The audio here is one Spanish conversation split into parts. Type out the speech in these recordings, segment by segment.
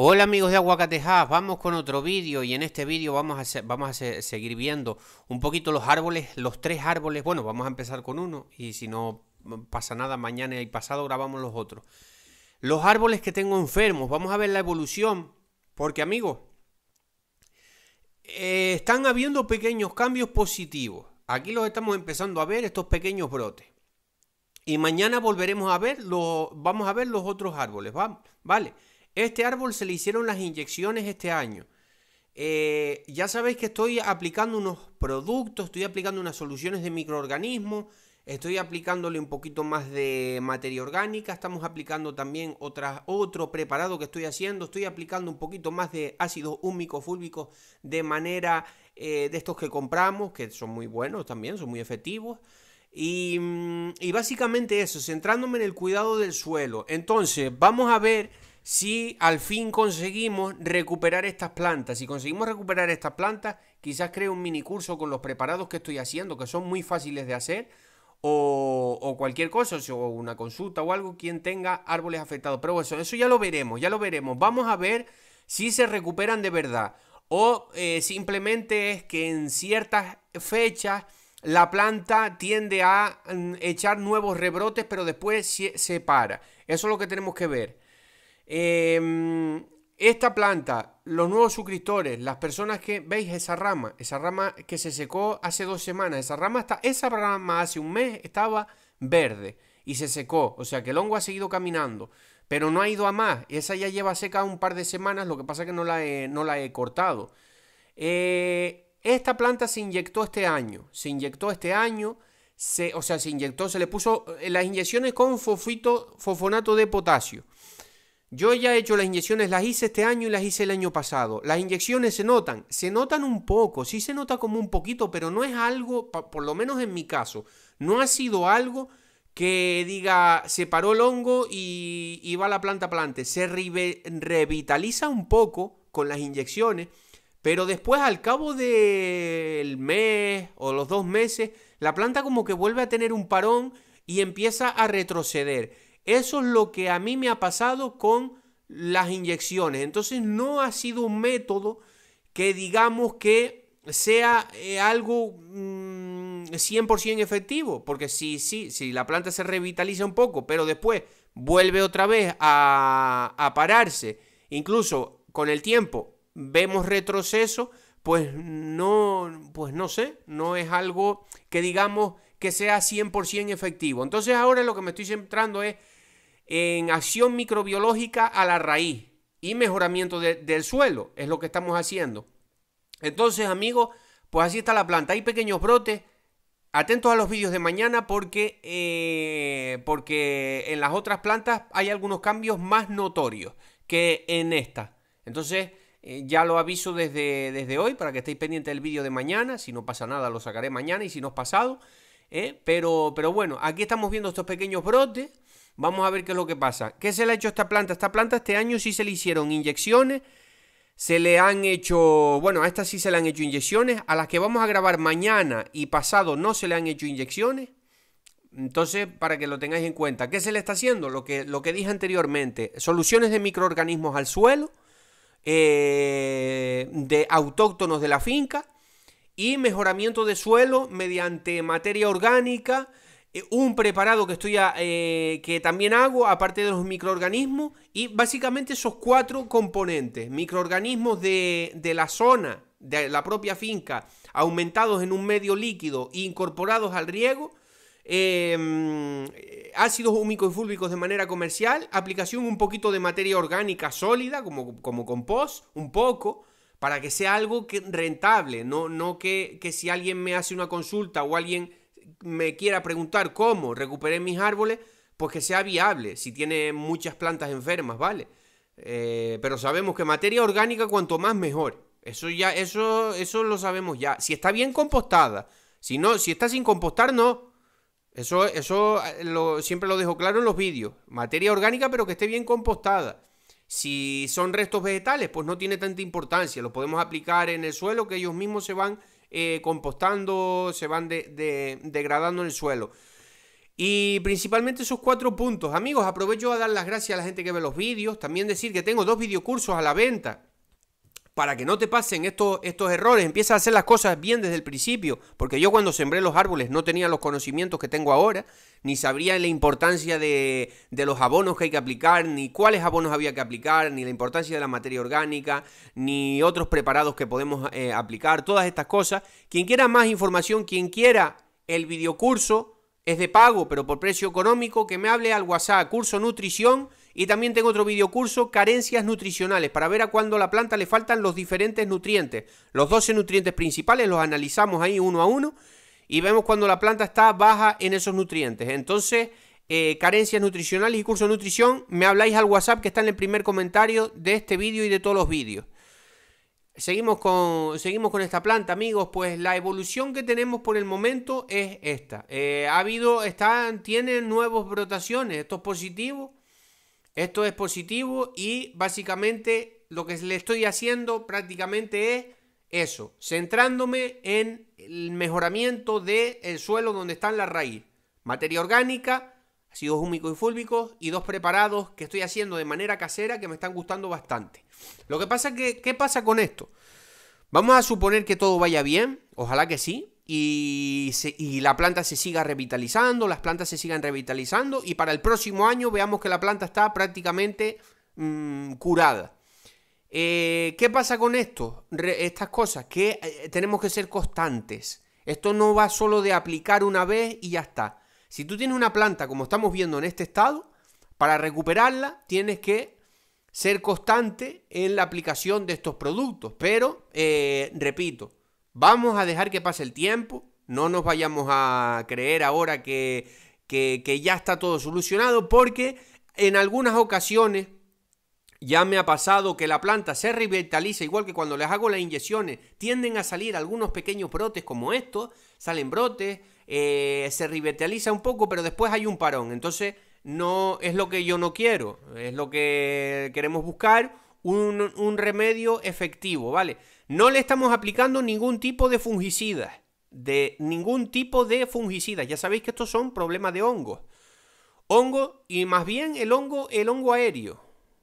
Hola amigos de Aguacatejas, vamos con otro vídeo y en este vídeo vamos a, vamos a seguir viendo un poquito los árboles, los tres árboles, bueno, vamos a empezar con uno y si no mm, pasa nada, mañana y pasado grabamos los otros. Los árboles que tengo enfermos, vamos a ver la evolución, porque amigos, eh, están habiendo pequeños cambios positivos. Aquí los estamos empezando a ver, estos pequeños brotes. Y mañana volveremos a ver, los, vamos a ver los otros árboles, ¿vale? Este árbol se le hicieron las inyecciones este año. Eh, ya sabéis que estoy aplicando unos productos, estoy aplicando unas soluciones de microorganismos, estoy aplicándole un poquito más de materia orgánica, estamos aplicando también otro preparado que estoy haciendo, estoy aplicando un poquito más de ácidos húmicos fúlbicos de manera eh, de estos que compramos, que son muy buenos también, son muy efectivos. Y, mm, y básicamente eso, centrándome en el cuidado del suelo. Entonces, vamos a ver si al fin conseguimos recuperar estas plantas, si conseguimos recuperar estas plantas, quizás cree un mini curso con los preparados que estoy haciendo, que son muy fáciles de hacer, o, cualquier cosa, o una consulta o algo, quien tenga árboles afectados. Pero eso, eso ya lo veremos, ya lo veremos. Vamos a ver si se recuperan de verdad. O eh, simplemente es que en ciertas fechas la planta tiende a mm, echar nuevos rebrotes, pero después se para. Eso es lo que tenemos que ver. Em, esta planta, los nuevos suscriptores, las personas que veis esa rama, esa rama que se secó hace dos semanas, esa rama está, esa rama hace un mes estaba verde y se secó, o sea que el hongo ha seguido caminando, pero no ha ido a más, esa ya lleva seca un par de semanas, lo que pasa es que no la he, cortado. Eh, esta planta se inyectó este año, se inyectó este año, se, o sea, se inyectó, se le puso eh, las inyecciones con fosfito, fosfonato de potasio. Yo ya he hecho las inyecciones, las hice este año y las hice el año pasado. Las inyecciones se notan, se notan un poco, sí se nota como un poquito, pero no es algo, por lo menos en mi caso, no ha sido algo que diga, se paró el hongo y, va la planta a planta. Se revitaliza un poco con las inyecciones, pero después al cabo del mes o los dos meses, la planta como que vuelve a tener un parón y empieza a retroceder. Eso es lo que a mí me ha pasado con las inyecciones. Entonces no ha sido un método que digamos que sea eh, algo 100% mm, efectivo, porque si, sí si la planta se revitaliza un poco, pero después vuelve otra vez a, a pararse, incluso con el tiempo vemos retroceso, pues no, pues no sé, no es algo que digamos que sea 100% efectivo. Entonces ahora lo que me estoy centrando es en acción microbiológica a la raíz y mejoramiento del suelo, es lo que estamos haciendo. Entonces, amigos, pues así está la planta. Hay pequeños brotes. Atentos a los vídeos de mañana porque, eh, porque en las otras plantas hay algunos cambios más notorios que en esta. Entonces, eh, ya lo aviso desde, desde hoy para que estéis pendientes del vídeo de mañana. Si no pasa nada, lo sacaré mañana y si no es pasado. Eh, pero, pero bueno, aquí estamos viendo estos pequeños brotes. Vamos a ver qué es lo que pasa. ¿Qué se le ha hecho a esta planta? Esta planta este año sí se le hicieron inyecciones. Se le han hecho, bueno, a esta sí se le han hecho inyecciones. A las que vamos a grabar mañana y pasado no se le han hecho inyecciones. Entonces, para que lo tengáis en cuenta, ¿qué se le está haciendo? Lo que, lo que dije anteriormente, soluciones de microorganismos al suelo, eh, de autóctonos de la finca y mejoramiento de suelo mediante materia orgánica, eh, un preparado que estoy eh, que también hago aparte de los microorganismos y básicamente esos cuatro componentes microorganismos de, la zona de la propia finca aumentados en un medio líquido e incorporados al riego em, eh, ácidos húmicos y fúlvicos de manera comercial aplicación un poquito de materia orgánica sólida como, como compost un poco para que sea algo rentable no, no que si alguien me hace una consulta o alguien me quiera preguntar cómo recuperé mis árboles, pues que sea viable, si tiene muchas plantas enfermas, ¿vale? Eh, pero sabemos que materia orgánica cuanto más mejor. Eso ya, eso, eso lo sabemos ya. Si está bien compostada, si no, si está sin compostar, no. Eso, eso eh, lo, siempre lo dejo claro en los vídeos. Materia orgánica, pero que esté bien compostada. Si son restos vegetales, pues no tiene tanta importancia. Lo podemos aplicar en el suelo que ellos mismos se van eh, compostando, se van degradando en el suelo. Y principalmente esos cuatro puntos. Amigos, aprovecho a dar las gracias a la gente que ve los vídeos. También decir que tengo dos videocursos a la venta para que no te pasen estos, estos errores, empieza a hacer las cosas bien desde el principio, porque yo cuando sembré los árboles no tenía los conocimientos que tengo ahora, ni sabría la importancia de, los abonos que hay que aplicar, ni cuáles abonos había que aplicar, ni la importancia de la materia orgánica, ni otros preparados que podemos eh, aplicar, todas estas cosas. Quien quiera más información, quien quiera el videocurso, es de pago, pero por precio económico, que me hable al WhatsApp, curso nutrición, y también tengo otro curso carencias nutricionales, para ver a cuándo la planta le faltan los diferentes nutrientes. Los 12 nutrientes principales los analizamos ahí uno a uno y vemos cuando la planta está baja en esos nutrientes. Entonces, eh, carencias nutricionales y curso de nutrición, me habláis al WhatsApp que está en el primer comentario de este vídeo y de todos los vídeos. Seguimos con, seguimos con esta planta, amigos. Pues la evolución que tenemos por el momento es esta. Eh, ha habido, están, tienen nuevas brotaciones, esto es positivo. Esto es positivo y básicamente lo que le estoy haciendo prácticamente es eso, centrándome en el mejoramiento del suelo donde están la raíz. Materia orgánica, ácidos húmicos y fúlbicos y dos preparados que estoy haciendo de manera casera que me están gustando bastante. Lo que pasa que, ¿qué pasa con esto? Vamos a suponer que todo vaya bien, ojalá que sí, y, la planta se siga revitalizando, las plantas se sigan revitalizando y para el próximo año veamos que la planta está prácticamente mm, curada. Eh, ¿Qué pasa con esto? estas cosas, que eh, tenemos que ser constantes. Esto no va solo de aplicar una vez y ya está. Si tú tienes una planta como estamos viendo en este estado, para recuperarla tienes que ser constante en la aplicación de estos productos. Pero, eh, repito, Vamos a dejar que pase el tiempo. No nos vayamos a creer ahora que, que, ya está todo solucionado porque en algunas ocasiones ya me ha pasado que la planta se revitaliza, igual que cuando les hago las inyecciones, tienden a salir algunos pequeños brotes como estos, salen brotes, eh, se revitaliza un poco, pero después hay un parón. Entonces, no es lo que yo no quiero, es lo que queremos buscar un, remedio efectivo, ¿vale? No le estamos aplicando ningún tipo de fungicidas, de ningún tipo de fungicidas. Ya sabéis que estos son problemas de hongos. Hongo y más bien el hongo, el hongo aéreo.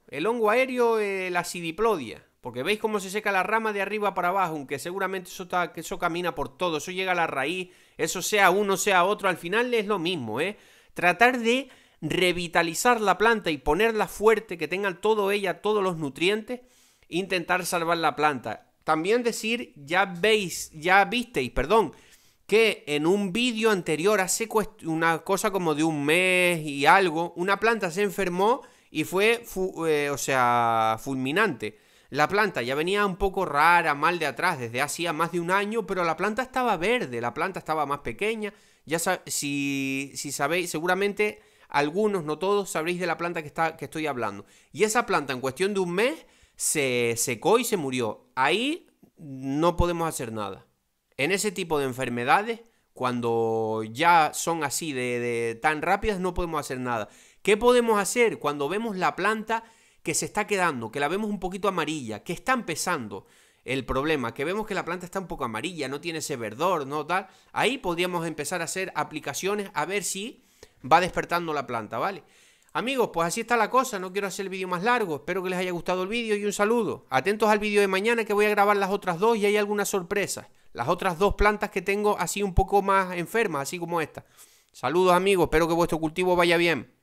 El hongo aéreo, eh, la sidiplodia. Porque veis cómo se seca la rama de arriba para abajo, aunque seguramente eso, está, que eso camina por todo, eso llega a la raíz, eso sea uno, sea otro, al final es lo mismo, ¿eh? Tratar de revitalizar la planta y ponerla fuerte, que tenga todo ella, todos los nutrientes, intentar salvar la planta. También decir, ya veis, ya visteis, perdón, que en un vídeo anterior, hace una cosa como de un mes y algo, una planta se enfermó y fue, eh, o sea, fulminante. La planta ya venía un poco rara, mal de atrás, desde hacía más de un año, pero la planta estaba verde, la planta estaba más pequeña. Ya si, si sabéis, seguramente algunos, no todos, sabréis de la planta que, está, que estoy hablando. Y esa planta en cuestión de un mes se secó y se murió. Ahí no podemos hacer nada. En ese tipo de enfermedades, cuando ya son así de, de tan rápidas, no podemos hacer nada. ¿Qué podemos hacer cuando vemos la planta que se está quedando, que la vemos un poquito amarilla, que está empezando? el problema, que vemos que la planta está un poco amarilla, no tiene ese verdor, no tal, ahí podríamos empezar a hacer aplicaciones a ver si va despertando la planta, ¿vale? Amigos, pues así está la cosa, no quiero hacer el vídeo más largo, espero que les haya gustado el vídeo y un saludo. Atentos al vídeo de mañana que voy a grabar las otras dos y hay algunas sorpresas. Las otras dos plantas que tengo así un poco más enfermas, así como esta. Saludos amigos, espero que vuestro cultivo vaya bien.